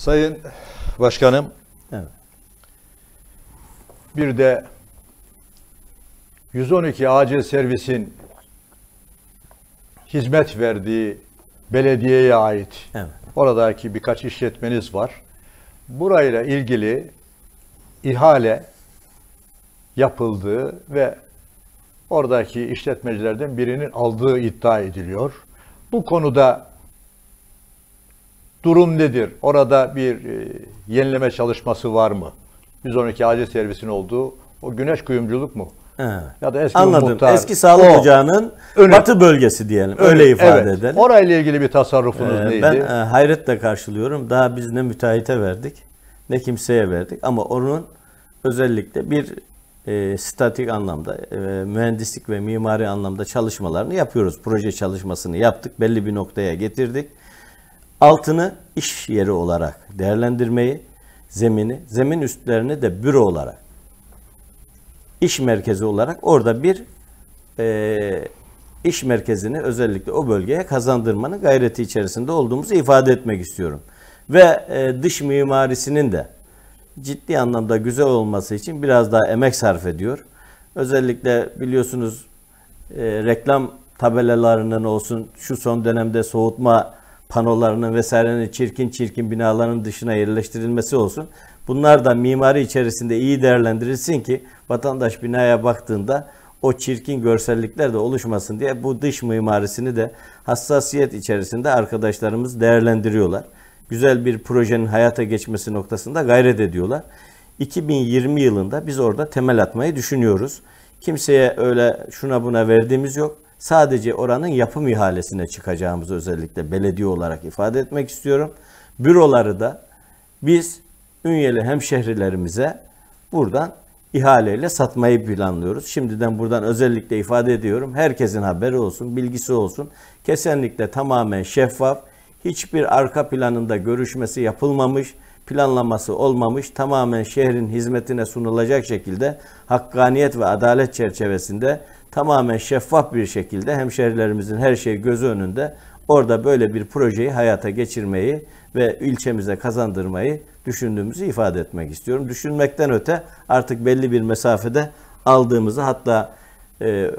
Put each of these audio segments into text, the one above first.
Sayın Başkanım, evet. bir de 112 acil servisin hizmet verdiği belediyeye ait evet. oradaki birkaç işletmeniz var. Burayla ilgili ihale yapıldığı ve oradaki işletmecilerden birinin aldığı iddia ediliyor. Bu konuda durum nedir? Orada bir e, yenileme çalışması var mı? 112 acil servisin olduğu o güneş kuyumculuk mu? He. Ya da eski Anladım. Muhtar, eski sağlık o, ocağının önü, batı bölgesi diyelim. Önü, öyle ifade evet. edelim. Orayla ilgili bir tasarrufunuz ee, neydi? Ben e, hayretle karşılıyorum. Daha biz ne müteahhite verdik ne kimseye verdik. Ama onun özellikle bir e, statik anlamda e, mühendislik ve mimari anlamda çalışmalarını yapıyoruz. Proje çalışmasını yaptık. Belli bir noktaya getirdik altını iş yeri olarak değerlendirmeyi, zemini, zemin üstlerini de büro olarak, iş merkezi olarak orada bir e, iş merkezini özellikle o bölgeye kazandırmanın gayreti içerisinde olduğumuzu ifade etmek istiyorum. Ve e, dış mimarisinin de ciddi anlamda güzel olması için biraz daha emek sarf ediyor. Özellikle biliyorsunuz e, reklam tabelalarının olsun şu son dönemde soğutma panolarının vesairenin çirkin çirkin binaların dışına yerleştirilmesi olsun. Bunlar da mimari içerisinde iyi değerlendirilsin ki vatandaş binaya baktığında o çirkin görsellikler de oluşmasın diye bu dış mimarisini de hassasiyet içerisinde arkadaşlarımız değerlendiriyorlar. Güzel bir projenin hayata geçmesi noktasında gayret ediyorlar. 2020 yılında biz orada temel atmayı düşünüyoruz. Kimseye öyle şuna buna verdiğimiz yok. Sadece oranın yapım ihalesine çıkacağımızı özellikle belediye olarak ifade etmek istiyorum. Büroları da biz Ünyeli hemşehrilerimize buradan ihaleyle satmayı planlıyoruz. Şimdiden buradan özellikle ifade ediyorum. Herkesin haberi olsun, bilgisi olsun. Kesinlikle tamamen şeffaf, hiçbir arka planında görüşmesi yapılmamış, planlaması olmamış, tamamen şehrin hizmetine sunulacak şekilde hakkaniyet ve adalet çerçevesinde tamamen şeffaf bir şekilde hemşehrilerimizin her şeyi gözü önünde orada böyle bir projeyi hayata geçirmeyi ve ilçemize kazandırmayı düşündüğümüzü ifade etmek istiyorum. Düşünmekten öte artık belli bir mesafede aldığımızı hatta e,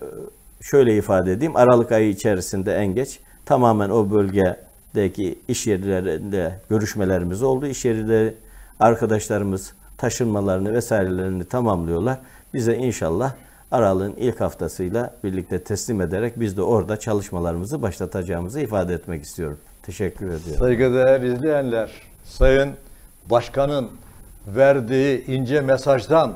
şöyle ifade edeyim Aralık ayı içerisinde en geç tamamen o bölge deki iş yerlerinde görüşmelerimiz oldu. İş yerinde arkadaşlarımız taşınmalarını vesairelerini tamamlıyorlar. Bize inşallah aralığın ilk haftasıyla birlikte teslim ederek biz de orada çalışmalarımızı başlatacağımızı ifade etmek istiyorum. Teşekkür ediyorum. Saygıdeğer izleyenler, Sayın Başkan'ın verdiği ince mesajdan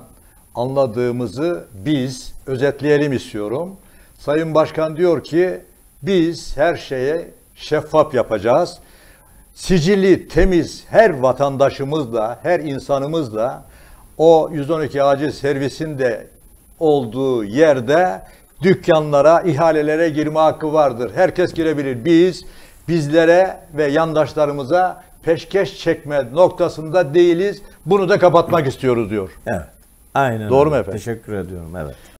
anladığımızı biz özetleyelim istiyorum. Sayın Başkan diyor ki biz her şeye şeffaf yapacağız. Sicili temiz her vatandaşımızla, her insanımızla o 112 acil servisinde olduğu yerde dükkanlara, ihalelere girme hakkı vardır. Herkes girebilir. Biz bizlere ve yandaşlarımıza peşkeş çekme noktasında değiliz. Bunu da kapatmak istiyoruz diyor. Evet. Aynen. Doğru mu efendim? Teşekkür ediyorum. Evet.